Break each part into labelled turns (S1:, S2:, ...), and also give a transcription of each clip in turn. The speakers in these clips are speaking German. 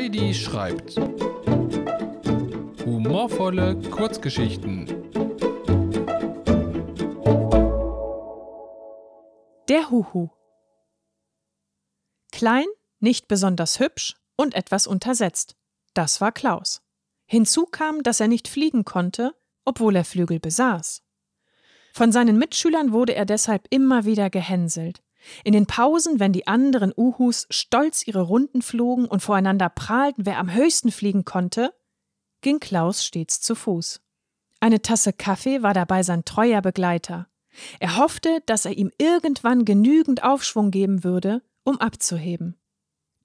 S1: Heidi schreibt. Humorvolle Kurzgeschichten. Der Huhu. Klein, nicht besonders hübsch und etwas untersetzt. Das war Klaus. Hinzu kam, dass er nicht fliegen konnte, obwohl er Flügel besaß. Von seinen Mitschülern wurde er deshalb immer wieder gehänselt. In den Pausen, wenn die anderen Uhus stolz ihre Runden flogen und voreinander prahlten, wer am höchsten fliegen konnte, ging Klaus stets zu Fuß. Eine Tasse Kaffee war dabei sein treuer Begleiter. Er hoffte, dass er ihm irgendwann genügend Aufschwung geben würde, um abzuheben.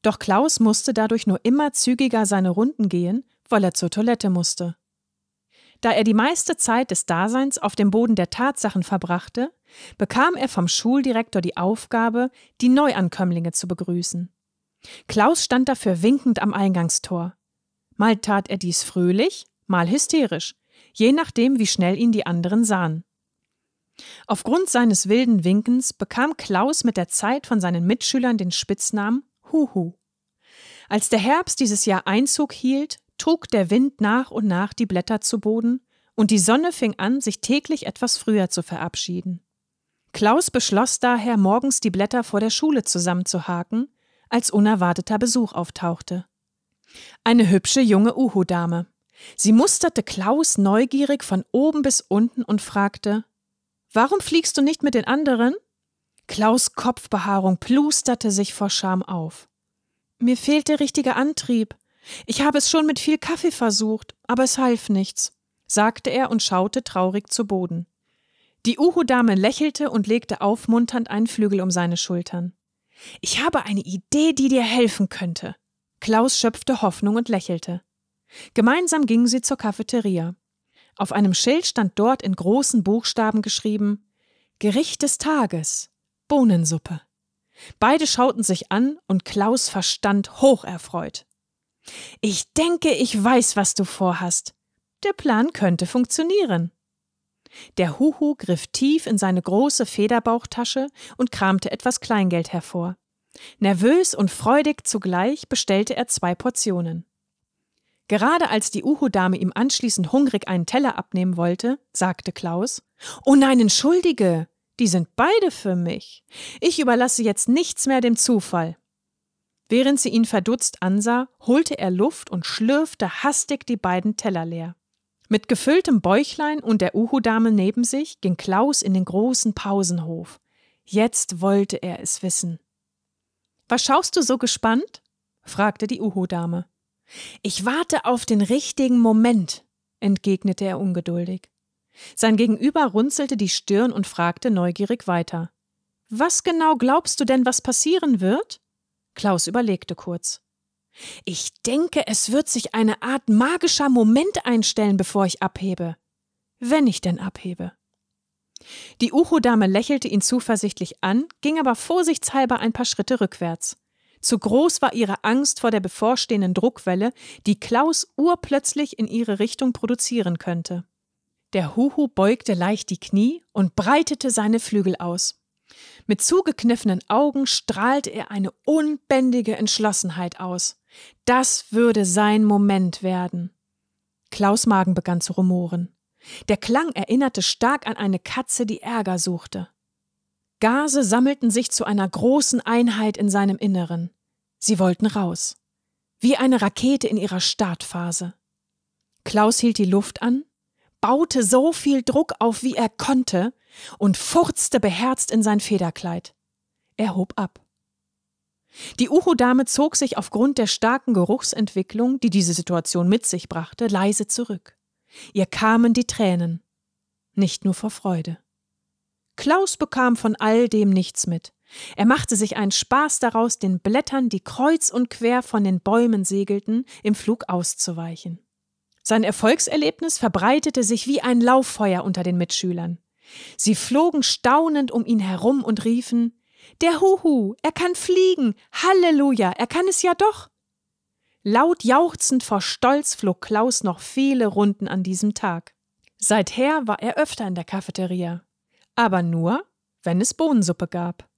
S1: Doch Klaus musste dadurch nur immer zügiger seine Runden gehen, weil er zur Toilette musste. Da er die meiste Zeit des Daseins auf dem Boden der Tatsachen verbrachte, bekam er vom Schuldirektor die Aufgabe, die Neuankömmlinge zu begrüßen. Klaus stand dafür winkend am Eingangstor. Mal tat er dies fröhlich, mal hysterisch, je nachdem, wie schnell ihn die anderen sahen. Aufgrund seines wilden Winkens bekam Klaus mit der Zeit von seinen Mitschülern den Spitznamen Huhu. Als der Herbst dieses Jahr Einzug hielt, trug der Wind nach und nach die Blätter zu Boden, und die Sonne fing an, sich täglich etwas früher zu verabschieden. Klaus beschloss daher, morgens die Blätter vor der Schule zusammenzuhaken, als unerwarteter Besuch auftauchte. Eine hübsche junge Uhu-Dame. Sie musterte Klaus neugierig von oben bis unten und fragte: Warum fliegst du nicht mit den anderen? Klaus Kopfbehaarung plusterte sich vor Scham auf. Mir fehlt der richtige Antrieb. Ich habe es schon mit viel Kaffee versucht, aber es half nichts, sagte er und schaute traurig zu Boden. Die Uhu-Dame lächelte und legte aufmunternd einen Flügel um seine Schultern. Ich habe eine Idee, die dir helfen könnte. Klaus schöpfte Hoffnung und lächelte. Gemeinsam gingen sie zur Cafeteria. Auf einem Schild stand dort in großen Buchstaben geschrieben Gericht des Tages Bohnensuppe. Beide schauten sich an und Klaus verstand hocherfreut. Ich denke, ich weiß, was du vorhast. Der Plan könnte funktionieren. Der Huhu griff tief in seine große Federbauchtasche und kramte etwas Kleingeld hervor. Nervös und freudig zugleich bestellte er zwei Portionen. Gerade als die Uhu-Dame ihm anschließend hungrig einen Teller abnehmen wollte, sagte Klaus: Oh nein, entschuldige! Die sind beide für mich. Ich überlasse jetzt nichts mehr dem Zufall. Während sie ihn verdutzt ansah, holte er Luft und schlürfte hastig die beiden Teller leer. Mit gefülltem Bäuchlein und der Uhu-Dame neben sich ging Klaus in den großen Pausenhof. Jetzt wollte er es wissen. Was schaust du so gespannt? fragte die Uhu-Dame. Ich warte auf den richtigen Moment, entgegnete er ungeduldig. Sein Gegenüber runzelte die Stirn und fragte neugierig weiter. Was genau glaubst du denn, was passieren wird? Klaus überlegte kurz. Ich denke, es wird sich eine Art magischer Moment einstellen, bevor ich abhebe. Wenn ich denn abhebe. Die Uhu-Dame lächelte ihn zuversichtlich an, ging aber vorsichtshalber ein paar Schritte rückwärts. Zu groß war ihre Angst vor der bevorstehenden Druckwelle, die Klaus urplötzlich in ihre Richtung produzieren könnte. Der Huhu beugte leicht die Knie und breitete seine Flügel aus. Mit zugekniffenen Augen strahlte er eine unbändige Entschlossenheit aus. Das würde sein Moment werden. Klaus Magen begann zu rumoren. Der Klang erinnerte stark an eine Katze, die Ärger suchte. Gase sammelten sich zu einer großen Einheit in seinem Inneren. Sie wollten raus. Wie eine Rakete in ihrer Startphase. Klaus hielt die Luft an, baute so viel Druck auf, wie er konnte, und furzte beherzt in sein Federkleid. Er hob ab. Die Uhu-Dame zog sich aufgrund der starken Geruchsentwicklung, die diese Situation mit sich brachte, leise zurück. Ihr kamen die Tränen. Nicht nur vor Freude. Klaus bekam von all dem nichts mit. Er machte sich einen Spaß daraus, den Blättern, die kreuz und quer von den Bäumen segelten, im Flug auszuweichen. Sein Erfolgserlebnis verbreitete sich wie ein Lauffeuer unter den Mitschülern. Sie flogen staunend um ihn herum und riefen Der Huhu, er kann fliegen. Halleluja, er kann es ja doch. Laut jauchzend vor Stolz flog Klaus noch viele Runden an diesem Tag. Seither war er öfter in der Cafeteria, aber nur, wenn es Bohnensuppe gab.